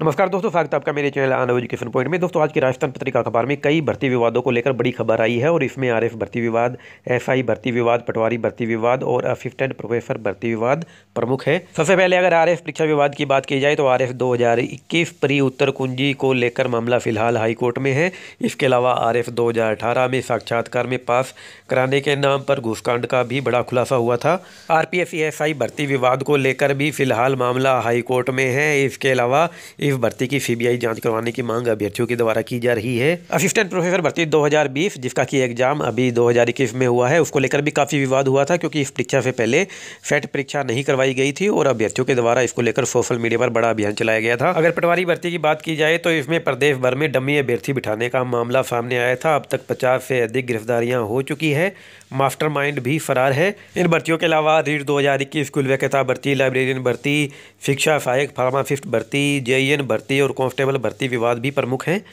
नमस्कार दोस्तों स्वागत आपका मेरे चैनल आनव एजुकेशन पॉइंट में दोस्तों आज की राजस्थान पत्रिका अखबार में कई भर्ती विवादों को लेकर बड़ी खबर आई है और इसमें आरएफ भर्ती विवाद एसआई भर्ती विवाद पटवारी भर्ती विवाद और असिस्टेंट प्रोफेसर भर्ती विवाद प्रमुख है सबसे पहले अगर आर परीक्षा विवाद की बात की जाए तो आर एफ दो हजार इक्कीस प्री उत्तर कुंजी को लेकर मामला फिलहाल हाईकोर्ट में है इसके अलावा आर एफ दो हजार अठारह में साक्षात्कार में पास कराने के नाम पर घूसकांड का भी बड़ा खुलासा हुआ था आर पी एस आई भर्ती विवाद को लेकर भी फिलहाल मामला हाईकोर्ट में है इसके अलावा एडमिनिस्ट्रेटिव भर्ती की सीबीआई जांच करवाने की मांग अभ्यर्थियों के द्वारा की जा रही है असिस्टेंट प्रोफेसर भर्ती 2020 जिसका की एग्जाम अभी 2021 में हुआ है उसको लेकर भी काफ़ी विवाद हुआ था क्योंकि इस परीक्षा से पहले फैट परीक्षा नहीं करवाई गई थी और अभ्यर्थियों के द्वारा इसको लेकर सोशल मीडिया पर बड़ा अभियान चलाया गया था अगर पटवारी भर्ती की बात की जाए तो इसमें प्रदेश भर में डमी अभ्यर्थी बिठाने का मामला सामने आया था अब तक पचास से अधिक गिरफ्तारियां हो चुकी है मास्टर भी फरार है इन भर्तियों के अलावा रीट दो हज़ार इक्कीस भर्ती लाइब्रेरियन भर्ती शिक्षा सहायक फार्मासिस्ट भर्ती जेईएन भर्ती और कांस्टेबल भर्ती विवाद भी प्रमुख हैं